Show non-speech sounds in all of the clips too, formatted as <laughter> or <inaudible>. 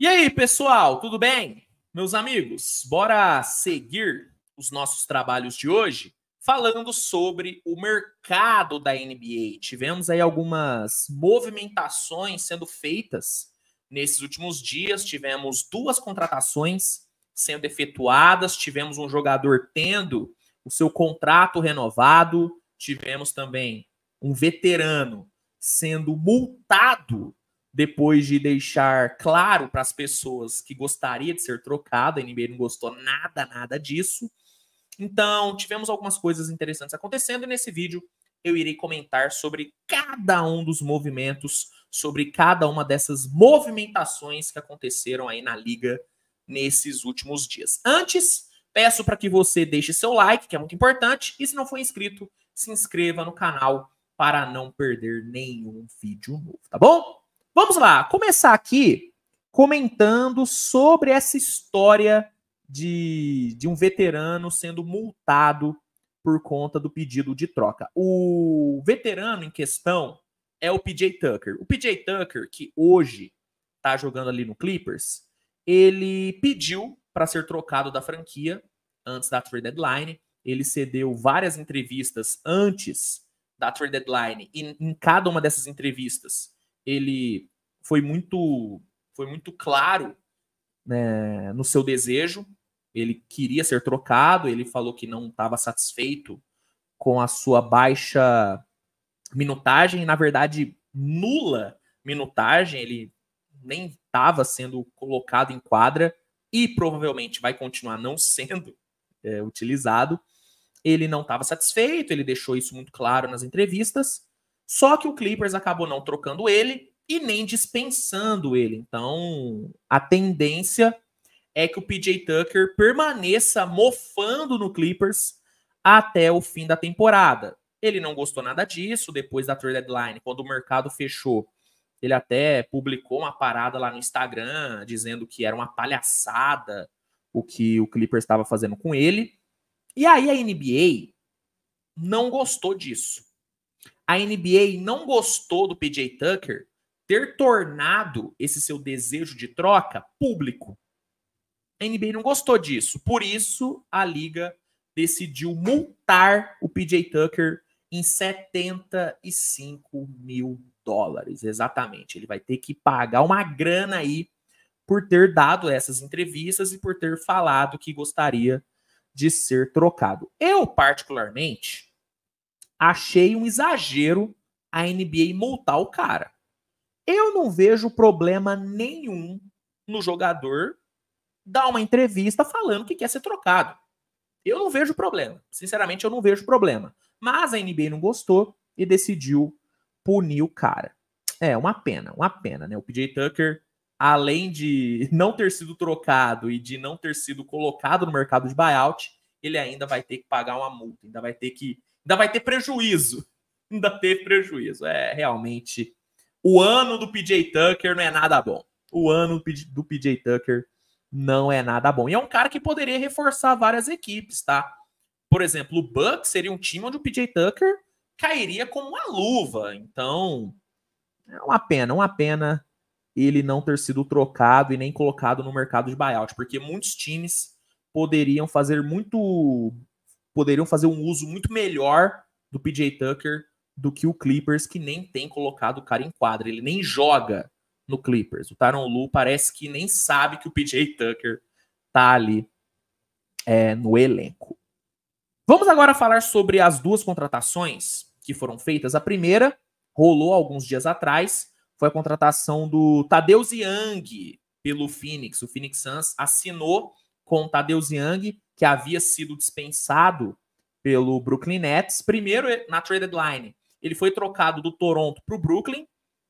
E aí, pessoal, tudo bem? Meus amigos, bora seguir os nossos trabalhos de hoje falando sobre o mercado da NBA. Tivemos aí algumas movimentações sendo feitas nesses últimos dias, tivemos duas contratações sendo efetuadas, tivemos um jogador tendo o seu contrato renovado, tivemos também um veterano sendo multado depois de deixar claro para as pessoas que gostaria de ser trocado, a NBA não gostou nada, nada disso. Então, tivemos algumas coisas interessantes acontecendo e nesse vídeo eu irei comentar sobre cada um dos movimentos, sobre cada uma dessas movimentações que aconteceram aí na liga nesses últimos dias. Antes, peço para que você deixe seu like, que é muito importante, e se não for inscrito, se inscreva no canal para não perder nenhum vídeo novo, tá bom? Vamos lá, começar aqui comentando sobre essa história de, de um veterano sendo multado por conta do pedido de troca. O veterano em questão é o PJ Tucker. O PJ Tucker, que hoje está jogando ali no Clippers, ele pediu para ser trocado da franquia antes da trade deadline. Ele cedeu várias entrevistas antes da trade deadline e em cada uma dessas entrevistas ele foi muito foi muito claro né, no seu desejo. Ele queria ser trocado, ele falou que não estava satisfeito com a sua baixa minutagem, na verdade, nula minutagem, ele nem estava sendo colocado em quadra e provavelmente vai continuar não sendo é, utilizado. Ele não estava satisfeito, ele deixou isso muito claro nas entrevistas. Só que o Clippers acabou não trocando ele e nem dispensando ele. Então, a tendência é que o PJ Tucker permaneça mofando no Clippers até o fim da temporada. Ele não gostou nada disso depois da trade deadline, quando o mercado fechou. Ele até publicou uma parada lá no Instagram dizendo que era uma palhaçada o que o Clippers estava fazendo com ele. E aí a NBA não gostou disso a NBA não gostou do PJ Tucker ter tornado esse seu desejo de troca público. A NBA não gostou disso. Por isso, a liga decidiu multar o PJ Tucker em 75 mil dólares. Exatamente. Ele vai ter que pagar uma grana aí por ter dado essas entrevistas e por ter falado que gostaria de ser trocado. Eu, particularmente, Achei um exagero a NBA multar o cara. Eu não vejo problema nenhum no jogador dar uma entrevista falando que quer ser trocado. Eu não vejo problema. Sinceramente, eu não vejo problema. Mas a NBA não gostou e decidiu punir o cara. É, uma pena, uma pena, né? O PJ Tucker, além de não ter sido trocado e de não ter sido colocado no mercado de buyout, ele ainda vai ter que pagar uma multa, ainda vai ter que ainda vai ter prejuízo. <laughs> Ainda teve prejuízo. É realmente. O ano do PJ Tucker não é nada bom. O ano do PJ Tucker não é nada bom. E é um cara que poderia reforçar várias equipes, tá? Por exemplo, o Bucks seria um time onde o PJ Tucker cairia como uma luva. Então, é uma pena, uma pena ele não ter sido trocado e nem colocado no mercado de buyout, porque muitos times poderiam fazer muito poderiam fazer um uso muito melhor do PJ Tucker do que o Clippers, que nem tem colocado o cara em quadra. Ele nem joga no Clippers. O Taron Lu parece que nem sabe que o PJ Tucker tá ali é, no elenco. Vamos agora falar sobre as duas contratações que foram feitas. A primeira rolou alguns dias atrás, foi a contratação do Tadeu Ziang pelo Phoenix. O Phoenix Suns assinou com o Tadeu Ziang que havia sido dispensado pelo Brooklyn Nets. Primeiro, na trade deadline, ele foi trocado do Toronto para o Brooklyn,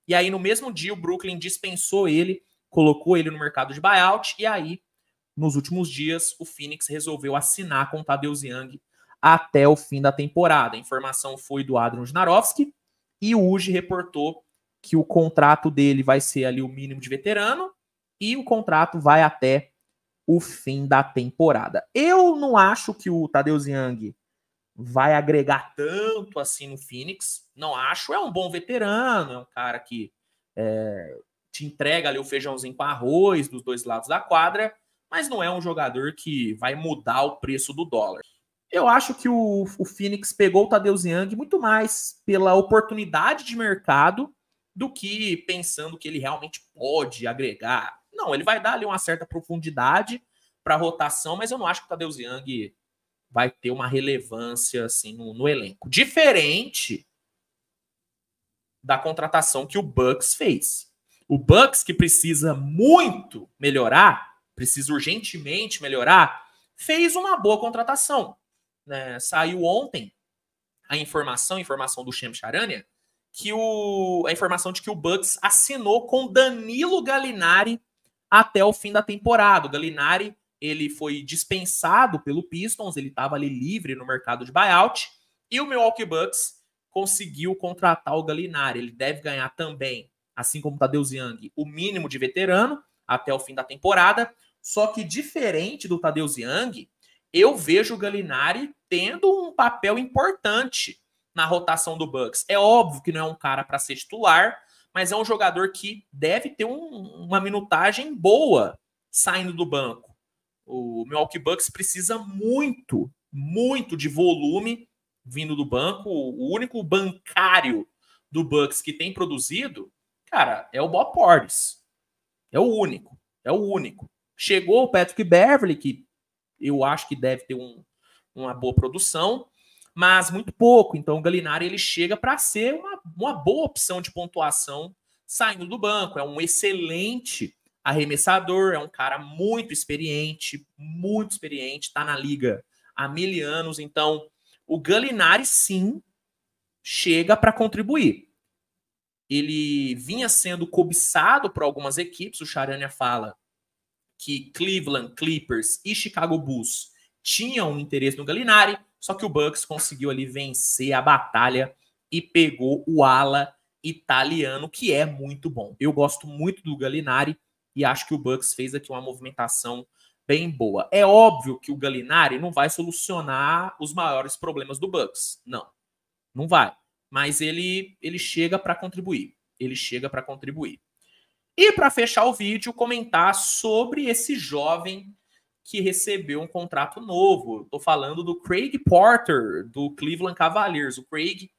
e aí no mesmo dia o Brooklyn dispensou ele, colocou ele no mercado de buyout, e aí nos últimos dias o Phoenix resolveu assinar com o Tadeusz Young até o fim da temporada. A informação foi do Adrian Jnarovski, e o Uji reportou que o contrato dele vai ser ali o mínimo de veterano, e o contrato vai até o fim da temporada. Eu não acho que o Tadeu Ziang vai agregar tanto assim no Phoenix. Não acho. É um bom veterano, é um cara que é, te entrega ali o feijãozinho com arroz dos dois lados da quadra, mas não é um jogador que vai mudar o preço do dólar. Eu acho que o, o Phoenix pegou o Tadeu Ziang muito mais pela oportunidade de mercado do que pensando que ele realmente pode agregar não. Ele vai dar ali uma certa profundidade para a rotação, mas eu não acho que o Tadeu Young vai ter uma relevância assim no, no elenco. Diferente da contratação que o Bucks fez. O Bucks que precisa muito melhorar, precisa urgentemente melhorar, fez uma boa contratação. Né? Saiu ontem a informação, informação do Shem Charania, que o, a informação de que o Bucks assinou com Danilo Galinari até o fim da temporada. O Galinari ele foi dispensado pelo Pistons, ele estava ali livre no mercado de buyout, e o Milwaukee Bucks conseguiu contratar o Galinari. Ele deve ganhar também, assim como o Tadeu Ziang, o mínimo de veterano até o fim da temporada. Só que diferente do Tadeu Ziang, eu vejo o Galinari tendo um papel importante na rotação do Bucks. É óbvio que não é um cara para ser titular, mas é um jogador que deve ter um, uma minutagem boa saindo do banco. O Milwaukee Bucks precisa muito, muito de volume vindo do banco. O único bancário do Bucks que tem produzido, cara, é o Bob Portis. É o único, é o único. Chegou o Patrick Beverly, que eu acho que deve ter um, uma boa produção mas muito pouco. Então o Galinari ele chega para ser uma, uma boa opção de pontuação saindo do banco. É um excelente arremessador, é um cara muito experiente, muito experiente, está na liga há mil anos. Então o Galinari sim chega para contribuir. Ele vinha sendo cobiçado por algumas equipes, o Charania fala que Cleveland, Clippers e Chicago Bulls tinham interesse no Galinari. Só que o Bucks conseguiu ali vencer a batalha e pegou o ala italiano, que é muito bom. Eu gosto muito do Galinari e acho que o Bucks fez aqui uma movimentação bem boa. É óbvio que o Galinari não vai solucionar os maiores problemas do Bucks. Não. Não vai. Mas ele ele chega para contribuir. Ele chega para contribuir. E para fechar o vídeo, comentar sobre esse jovem que recebeu um contrato novo. Estou falando do Craig Porter, do Cleveland Cavaliers. O Craig,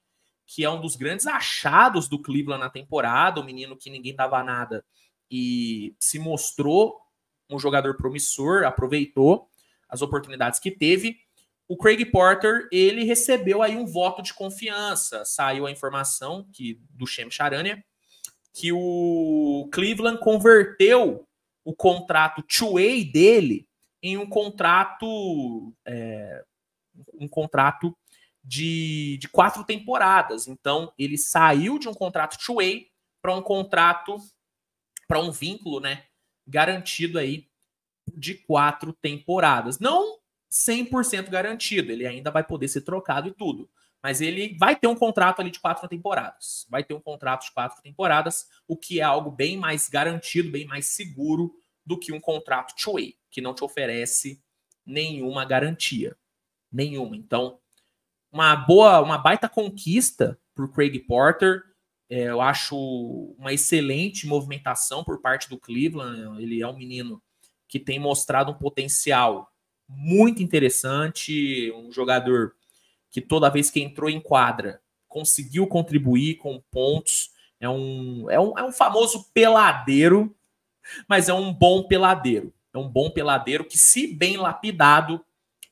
que é um dos grandes achados do Cleveland na temporada, o um menino que ninguém dava nada e se mostrou um jogador promissor, aproveitou as oportunidades que teve. O Craig Porter, ele recebeu aí um voto de confiança. Saiu a informação que do Shem Charania que o Cleveland converteu o contrato two-way dele em um contrato é, um contrato de, de quatro temporadas. Então ele saiu de um contrato two-way para um contrato para um vínculo, né, garantido aí de quatro temporadas. Não 100% garantido, ele ainda vai poder ser trocado e tudo. Mas ele vai ter um contrato ali de quatro temporadas. Vai ter um contrato de quatro temporadas, o que é algo bem mais garantido, bem mais seguro do que um contrato two-way, que não te oferece nenhuma garantia. Nenhuma. Então, uma boa, uma baita conquista para Craig Porter. É, eu acho uma excelente movimentação por parte do Cleveland. Ele é um menino que tem mostrado um potencial muito interessante, um jogador que toda vez que entrou em quadra conseguiu contribuir com pontos. É um, é um, é um famoso peladeiro mas é um bom peladeiro. É um bom peladeiro que, se bem lapidado,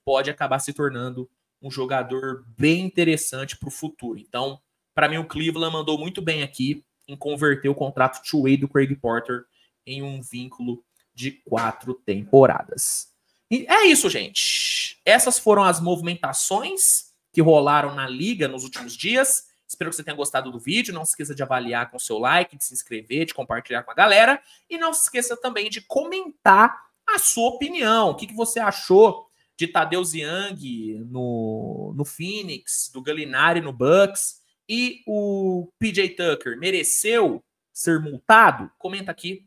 pode acabar se tornando um jogador bem interessante para o futuro. Então, para mim, o Cleveland mandou muito bem aqui em converter o contrato two-way do Craig Porter em um vínculo de quatro temporadas. E é isso, gente. Essas foram as movimentações que rolaram na liga nos últimos dias. Espero que você tenha gostado do vídeo. Não se esqueça de avaliar com seu like, de se inscrever, de compartilhar com a galera. E não se esqueça também de comentar a sua opinião. O que, que você achou de Tadeu Ziang no, no Phoenix, do Galinari no Bucks e o PJ Tucker mereceu ser multado? Comenta aqui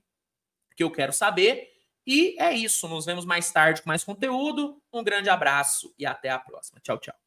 que eu quero saber. E é isso. Nos vemos mais tarde com mais conteúdo. Um grande abraço e até a próxima. Tchau, tchau.